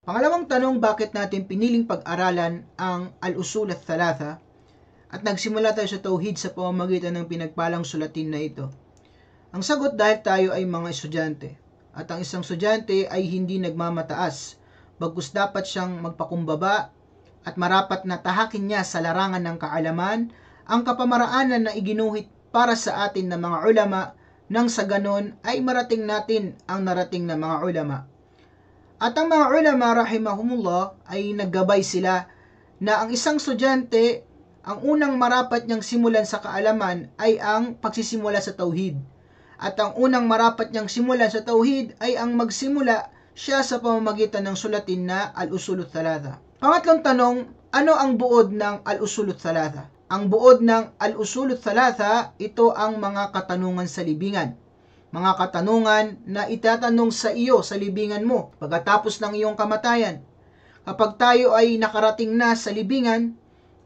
Pangalawang tanong, bakit natin piniling pag-aralan ang al-usul at thalatha? At nagsimula tayo sa tauhid sa pamamagitan ng pinagpalang sulatin na ito. Ang sagot dahil tayo ay mga estudyante. At ang isang estudyante ay hindi nagmamataas, bagkus dapat siyang magpakumbaba at marapat na tahakin niya sa larangan ng kaalaman ang kapamaraanan na iginuhit para sa atin ng mga ulama nang sa ganon ay marating natin ang narating ng mga ulama. At ang mga ulama rahimahumullah ay naggabay sila na ang isang estudyante, ang unang marapat niyang simulan sa kaalaman ay ang pagsisimula sa tauhid. At ang unang marapat niyang simulan sa tauhid ay ang magsimula siya sa pamamagitan ng sulatin na Al-Usulut Thalatha. Pangatlong tanong, ano ang buod ng Al-Usulut Thalatha? Ang buod ng Al-Usulut Thalatha, ito ang mga katanungan sa libingan mga katanungan na itatanong sa iyo sa libingan mo pagkatapos ng iyong kamatayan. Kapag tayo ay nakarating na sa libingan,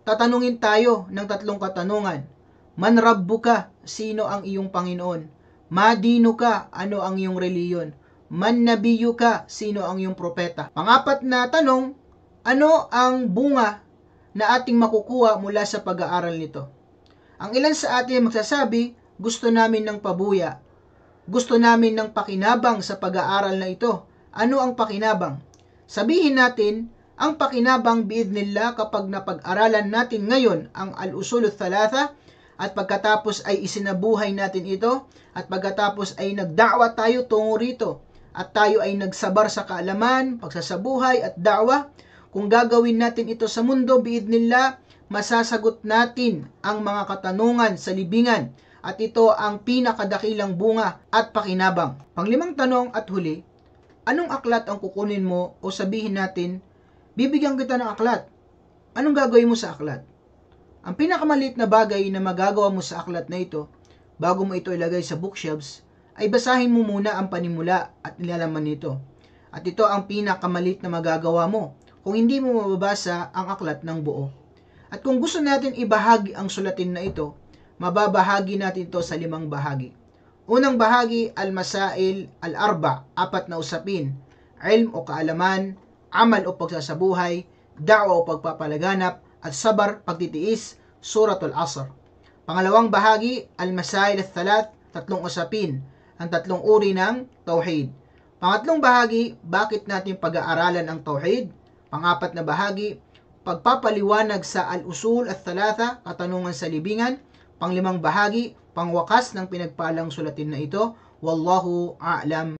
tatanungin tayo ng tatlong katanungan. Man rabbuka, sino ang iyong Panginoon? Madino ka, ano ang iyong reliyon? Man nabiyo ka, sino ang iyong propeta? Pangapat na tanong, ano ang bunga na ating makukuha mula sa pag-aaral nito? Ang ilan sa atin magsasabi, gusto namin ng pabuya gusto namin ng pakinabang sa pag-aaral na ito. Ano ang pakinabang? Sabihin natin, ang pakinabang biidnillah kapag napag-aralan natin ngayon ang al-usul thalatha at pagkatapos ay isinabuhay natin ito at pagkatapos ay nagdawa tayo tungo rito at tayo ay nagsabar sa kaalaman, pagsasabuhay at dawa. Kung gagawin natin ito sa mundo biid biidnillah, masasagot natin ang mga katanungan sa libingan at ito ang pinakadakilang bunga at pakinabang. Panglimang tanong at huli, anong aklat ang kukunin mo o sabihin natin, bibigyan kita ng aklat. Anong gagawin mo sa aklat? Ang pinakamalit na bagay na magagawa mo sa aklat na ito, bago mo ito ilagay sa bookshelves, ay basahin mo muna ang panimula at nilalaman nito. At ito ang pinakamalit na magagawa mo kung hindi mo mababasa ang aklat ng buo. At kung gusto natin ibahagi ang sulatin na ito, mababahagi natin ito sa limang bahagi. Unang bahagi, al-masail, al-arba, apat na usapin, ilm o kaalaman, amal o pagsasabuhay, da'wa o pagpapalaganap, at sabar, pagtitiis, suratul asr. Pangalawang bahagi, al-masail al thalat, tatlong usapin, ang tatlong uri ng tauhid. Pangatlong bahagi, bakit natin pag-aaralan ang tauhid? Pangapat na bahagi, pagpapaliwanag sa al-usul at thalatha, katanungan sa libingan, panglimang bahagi, pangwakas ng pinagpalang sulatin na ito, wallahu a'lam.